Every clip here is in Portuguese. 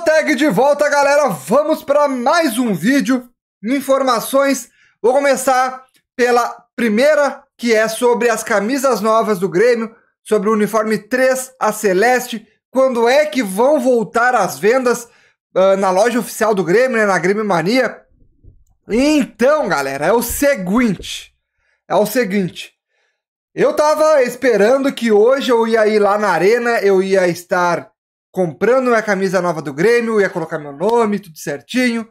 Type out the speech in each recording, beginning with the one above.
tag de volta, galera! Vamos para mais um vídeo, informações. Vou começar pela primeira, que é sobre as camisas novas do Grêmio, sobre o uniforme 3 a Celeste. Quando é que vão voltar as vendas uh, na loja oficial do Grêmio, né, na Grêmio Mania? Então, galera, é o seguinte. É o seguinte. Eu tava esperando que hoje eu ia ir lá na arena, eu ia estar comprando a camisa nova do Grêmio, ia colocar meu nome, tudo certinho.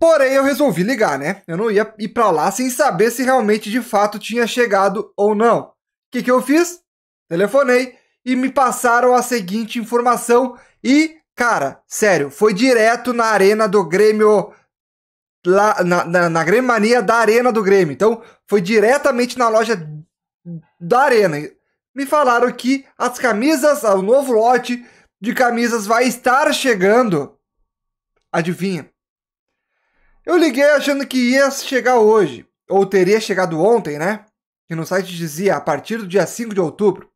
Porém, eu resolvi ligar, né? Eu não ia ir pra lá sem saber se realmente de fato tinha chegado ou não. O que, que eu fiz? Telefonei e me passaram a seguinte informação. E, cara, sério, foi direto na arena do Grêmio. Lá, na, na, na Grêmio Mania da Arena do Grêmio. Então, foi diretamente na loja da Arena. Me falaram que as camisas, o novo lote, de camisas vai estar chegando. Adivinha? Eu liguei achando que ia chegar hoje, ou teria chegado ontem, né? Que no site dizia a partir do dia 5 de outubro.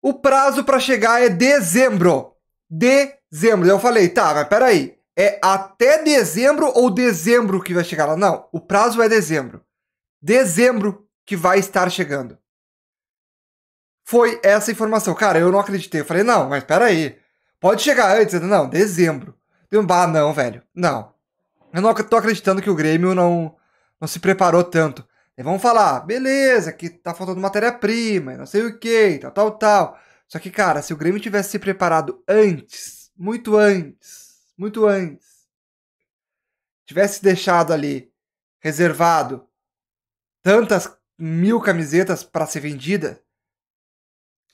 O prazo para chegar é dezembro. Dezembro. Eu falei, tá, mas peraí. É até dezembro ou dezembro que vai chegar lá? Não, o prazo é dezembro. Dezembro que vai estar chegando foi essa informação. Cara, eu não acreditei. Eu falei, não, mas peraí. Pode chegar antes? Não, dezembro. um bah, não, velho. Não. Eu não tô acreditando que o Grêmio não, não se preparou tanto. E vamos falar, beleza, que tá faltando matéria-prima, não sei o que, tal, tal, tal. Só que, cara, se o Grêmio tivesse se preparado antes, muito antes, muito antes, tivesse deixado ali reservado tantas mil camisetas para ser vendida,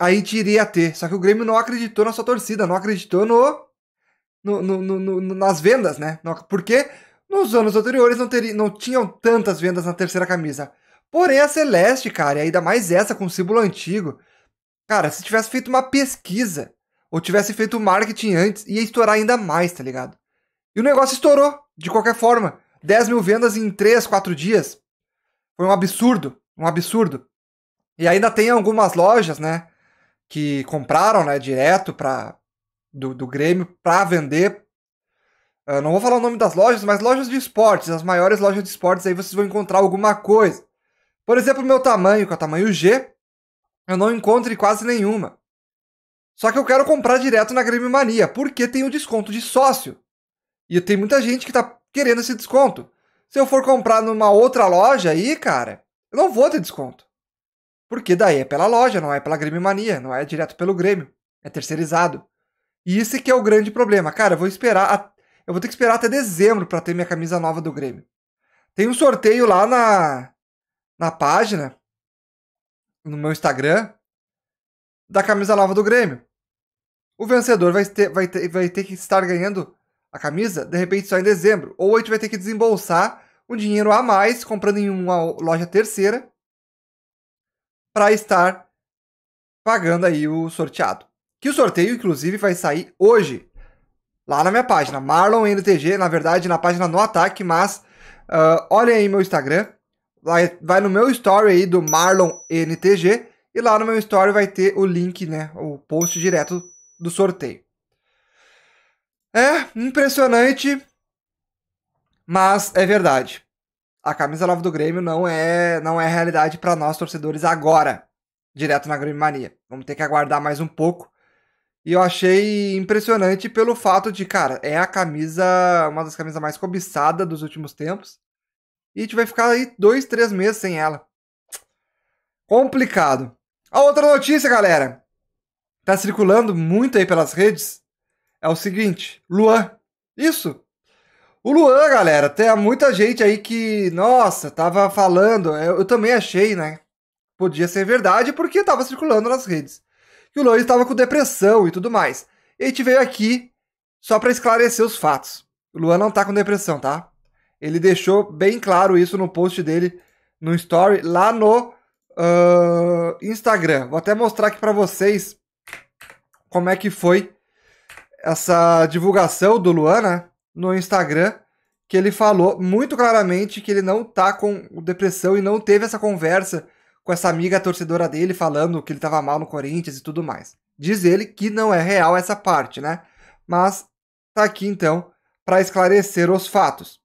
a gente iria ter. Só que o Grêmio não acreditou na sua torcida, não acreditou no, no, no, no nas vendas, né? Porque nos anos anteriores não, teria, não tinham tantas vendas na terceira camisa. Porém, a Celeste, cara, e ainda mais essa com o símbolo antigo. Cara, se tivesse feito uma pesquisa ou tivesse feito marketing antes, ia estourar ainda mais, tá ligado? E o negócio estourou, de qualquer forma. 10 mil vendas em 3, 4 dias. Foi um absurdo, um absurdo. E ainda tem algumas lojas, né? que compraram, né, direto para do, do Grêmio para vender. Uh, não vou falar o nome das lojas, mas lojas de esportes, as maiores lojas de esportes, aí vocês vão encontrar alguma coisa. Por exemplo, meu tamanho, que é o tamanho G, eu não encontro quase nenhuma. Só que eu quero comprar direto na Grêmio Mania, porque tem o desconto de sócio. E tem muita gente que tá querendo esse desconto. Se eu for comprar numa outra loja aí, cara, eu não vou ter desconto. Porque daí é pela loja, não é pela Grêmio Mania, não é direto pelo Grêmio. É terceirizado. E isso que é o grande problema. Cara, eu vou esperar. A... Eu vou ter que esperar até dezembro para ter minha camisa nova do Grêmio. Tem um sorteio lá na, na página, no meu Instagram, da camisa nova do Grêmio. O vencedor vai ter, vai ter, vai ter que estar ganhando a camisa, de repente, só em dezembro. Ou a gente vai ter que desembolsar um dinheiro a mais comprando em uma loja terceira para estar pagando aí o sorteado. Que o sorteio, inclusive, vai sair hoje, lá na minha página, Marlon NTG, na verdade, na página no ataque, mas uh, ah, olhem aí meu Instagram, vai, vai no meu story aí do Marlon NTG, e lá no meu story vai ter o link, né, o post direto do sorteio. É impressionante, mas é verdade a camisa 9 do Grêmio não é, não é realidade para nós torcedores agora, direto na Grêmio Mania. Vamos ter que aguardar mais um pouco. E eu achei impressionante pelo fato de, cara, é a camisa, uma das camisas mais cobiçadas dos últimos tempos. E a gente vai ficar aí dois, três meses sem ela. Complicado. A outra notícia, galera, tá circulando muito aí pelas redes, é o seguinte: Luan. Isso, o Luan, galera, tem muita gente aí que, nossa, tava falando, eu, é, eu também achei, né? Podia ser verdade porque tava circulando nas redes. Que o Luan estava com depressão e tudo mais. E a gente veio aqui só para esclarecer os fatos. O Luan não tá com depressão, tá? Ele deixou bem claro isso no post dele, no story, lá no uh, Instagram. Vou até mostrar aqui para vocês como é que foi essa divulgação do Luan, né? no Instagram que ele falou muito claramente que ele não tá com depressão e não teve essa conversa com essa amiga torcedora dele falando que ele tava mal no Corinthians e tudo mais. Diz ele que não é real essa parte, né? Mas tá aqui então para esclarecer os fatos.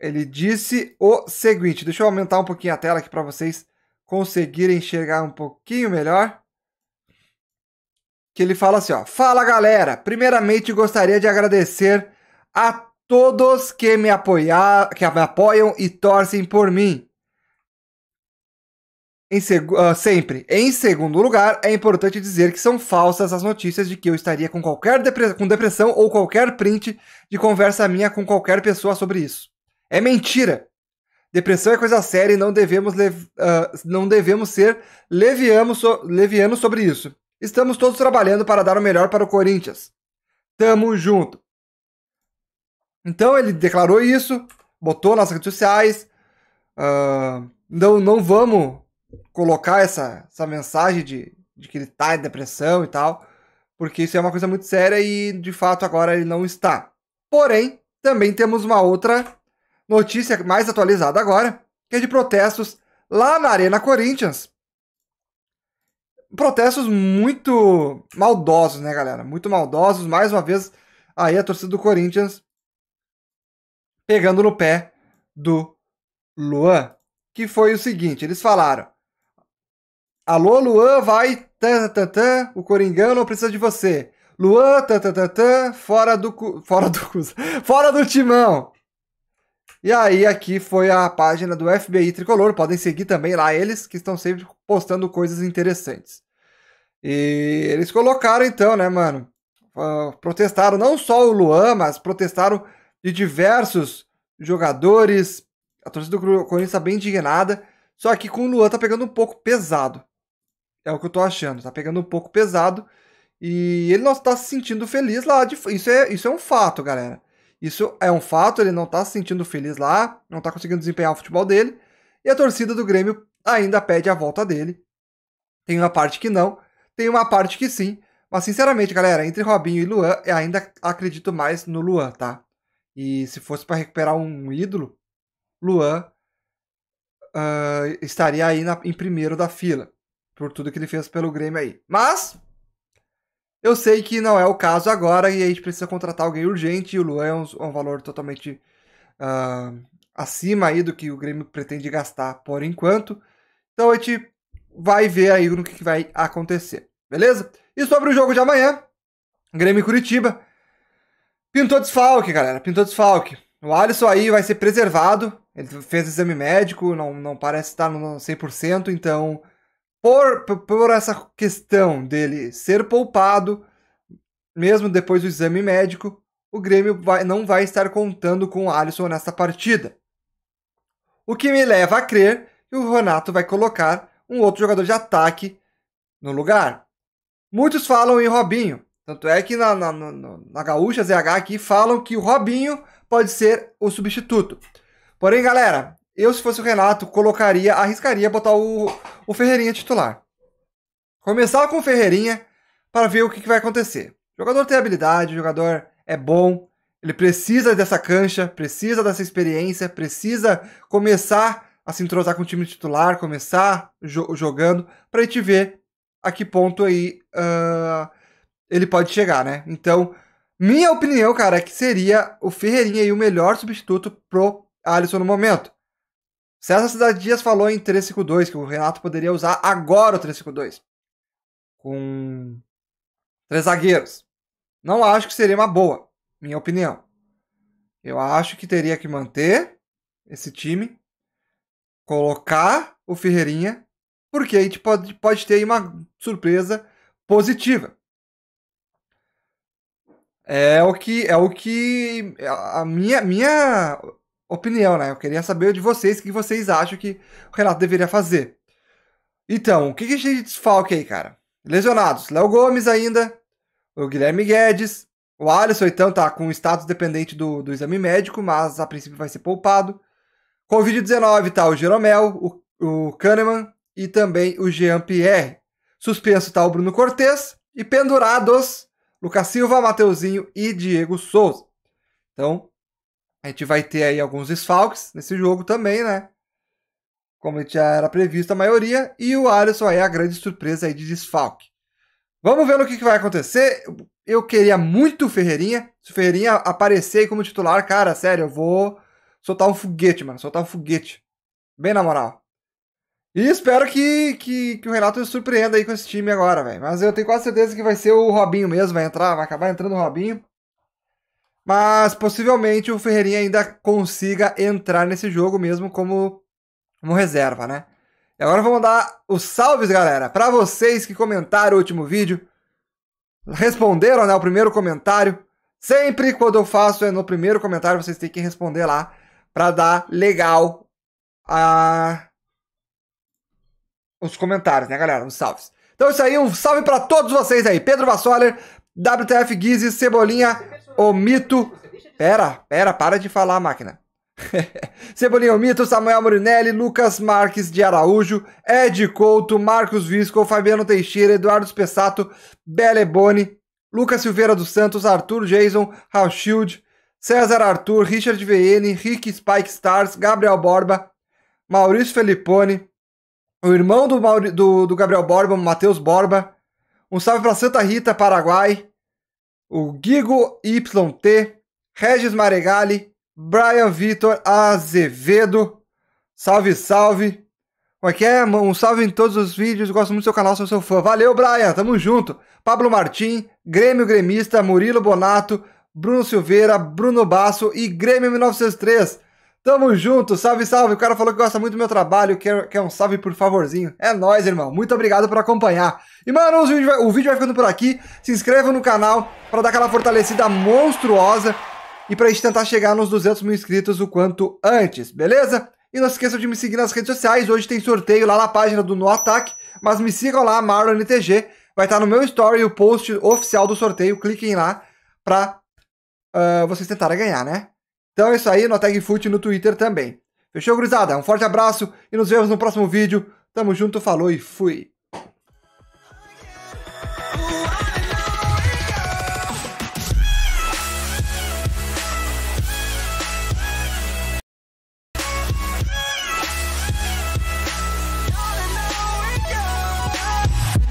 Ele disse o seguinte, deixa eu aumentar um pouquinho a tela aqui para vocês conseguirem enxergar um pouquinho melhor que ele fala assim, ó: "Fala, galera. Primeiramente, gostaria de agradecer a todos que me apoiar, que me apoiam e torcem por mim. Em seg... uh, ah, sempre. Em segundo lugar, é importante dizer que são falsas as notícias de que eu estaria com qualquer depre... com depressão ou qualquer print de conversa minha com qualquer pessoa sobre isso. É mentira. Depressão é coisa séria e não devemos, lev... uh, não devemos ser levianos, so... levianos sobre isso. Estamos todos trabalhando para dar o melhor para o Corinthians. Tamo junto. Então ele declarou isso, botou nas redes sociais. Uh, não, não vamos colocar essa, essa mensagem de, de que ele tá em depressão e tal, porque isso é uma coisa muito séria e de fato agora ele não está. Porém, também temos uma outra notícia mais atualizada agora, que é de protestos lá na Arena Corinthians protestos muito maldosos, né, galera? Muito maldosos. Mais uma vez, aí a torcida do Corinthians pegando no pé do Luan. Que foi o seguinte: eles falaram. Alô, Luan, vai. Tan, tan, tan, o Coringão não precisa de você. Luan, tan, tan, tan, tan, fora do. Fora do. Fora do timão. E aí, aqui foi a página do FBI Tricolor. Podem seguir também lá eles, que estão sempre postando coisas interessantes. E eles colocaram então, né, mano? Uh, protestaram não só o Luan, mas protestaram de diversos jogadores. A torcida do Corinthians tá bem indignada. Só que com o Luan tá pegando um pouco pesado. É o que eu tô achando. Tá pegando um pouco pesado. E ele não está se sentindo feliz lá. De... Isso, é, isso é um fato, galera. Isso é um fato, ele não está se sentindo feliz lá, não está conseguindo desempenhar o futebol dele, e a torcida do Grêmio ainda pede a volta dele. Tem uma parte que não, tem uma parte que sim, mas sinceramente, galera, entre Robinho e Luan, eu ainda acredito mais no Luan, tá? E se fosse para recuperar um ídolo, Luan uh, estaria aí na, em primeiro da fila, por tudo que ele fez pelo Grêmio aí. Mas, eu sei que não é o caso agora e a gente precisa contratar alguém urgente e o Luan é um, um valor totalmente uh, acima aí do que o Grêmio pretende gastar por enquanto. Então a gente vai ver aí no que, que vai acontecer, beleza? E sobre o jogo de amanhã, Grêmio e Curitiba. Pintou desfalque, galera, pintou desfalque. O Alisson aí vai ser preservado, ele fez exame médico, não, não parece estar no 100%, então por, por essa questão dele ser poupado, mesmo depois do exame médico, o Grêmio vai, não vai estar contando com o Alisson nesta partida. O que me leva a crer que o Renato vai colocar um outro jogador de ataque no lugar. Muitos falam em Robinho, tanto é que na, na, na, na Gaúcha ZH aqui falam que o Robinho pode ser o substituto. Porém, galera, eu, se fosse o Renato, colocaria, arriscaria botar o, o Ferreirinha titular. Começar com o Ferreirinha para ver o que, que vai acontecer. O jogador tem habilidade, o jogador é bom, ele precisa dessa cancha, precisa dessa experiência, precisa começar a se entrosar com o time titular, começar jo jogando, para a gente ver a que ponto aí uh, ele pode chegar, né? Então, minha opinião, cara, é que seria o Ferreirinha aí o melhor substituto pro Alisson no momento. César Cidade Dias falou em 352, que o Renato poderia usar agora o 352. Com três zagueiros. Não acho que seria uma boa, minha opinião. Eu acho que teria que manter esse time, colocar o Ferreirinha, porque a gente pode, pode ter uma surpresa positiva. É o que é o que é a minha minha opinião, né? Eu queria saber de vocês o que vocês acham que o Renato deveria fazer. Então, o que, que a gente desfalque aí, cara? Lesionados, Léo Gomes ainda, o Guilherme Guedes, o Alisson então tá com status dependente do, do exame médico, mas a princípio vai ser poupado. Covid-19 tá o Jeromel, o, o Kahneman e também o Jean-Pierre. Suspenso tá o Bruno Cortes e pendurados Lucas Silva, Mateuzinho e Diego Souza. Então, a gente vai ter aí alguns desfalques nesse jogo também, né? Como já era previsto a maioria. E o Alisson aí é a grande surpresa aí de desfalque. Vamos ver no que, que vai acontecer. Eu queria muito o Ferreirinha. Se o Ferreirinha aparecer aí como titular, cara, sério, eu vou soltar um foguete, mano. Soltar um foguete. Bem na moral. E espero que, que, que o Renato nos surpreenda aí com esse time agora, velho. Mas eu tenho quase certeza que vai ser o Robinho mesmo, vai entrar, vai acabar entrando o Robinho. Mas possivelmente o Ferreirinha ainda consiga entrar nesse jogo mesmo como, como reserva, né? E agora vamos dar os salves, galera, para vocês que comentaram o último vídeo. Responderam, né, o primeiro comentário. Sempre quando eu faço é no primeiro comentário, vocês têm que responder lá para dar legal a os comentários, né, galera? Os salves. Então é isso aí, um salve para todos vocês aí. Pedro Vassoller, WTF Guizzi, Cebolinha, o mito. Pera, pera, para de falar, máquina. Cebolinha o Mito, Samuel Morinelli, Lucas Marques de Araújo, Ed Couto, Marcos Visco, Fabiano Teixeira, Eduardo Spessato, Boni, Lucas Silveira dos Santos, Arthur Jason, Raul Shield, César Arthur, Richard VN, Rick Spike Stars, Gabriel Borba, Maurício Felipone, o irmão do, Mauri, do, do Gabriel Borba, Matheus Borba. Um salve para Santa Rita, Paraguai o Gigo YT, Regis Maregali, Brian Vitor Azevedo. Salve, salve. Como é que é, Um salve em todos os vídeos. Gosto muito do seu canal, sou seu fã. Valeu, Brian. Tamo junto. Pablo Martim, Grêmio Gremista, Murilo Bonato, Bruno Silveira, Bruno Basso e Grêmio 1903. Tamo junto, salve, salve. O cara falou que gosta muito do meu trabalho, quer, quer um salve por favorzinho. É nóis, irmão. Muito obrigado por acompanhar. E, mano, o vídeo, vai, o vídeo vai ficando por aqui. Se inscreva no canal para dar aquela fortalecida monstruosa e pra gente tentar chegar nos 200 mil inscritos o quanto antes, beleza? E não se esqueçam de me seguir nas redes sociais. Hoje tem sorteio lá na página do No Ataque, mas me sigam lá, MaroNTG. Vai estar tá no meu story o post oficial do sorteio. Cliquem lá pra uh, vocês tentarem ganhar, né? Então é isso aí, no Tag Foot no Twitter também. Fechou, gurizada? Um forte abraço e nos vemos no próximo vídeo. Tamo junto, falou e fui!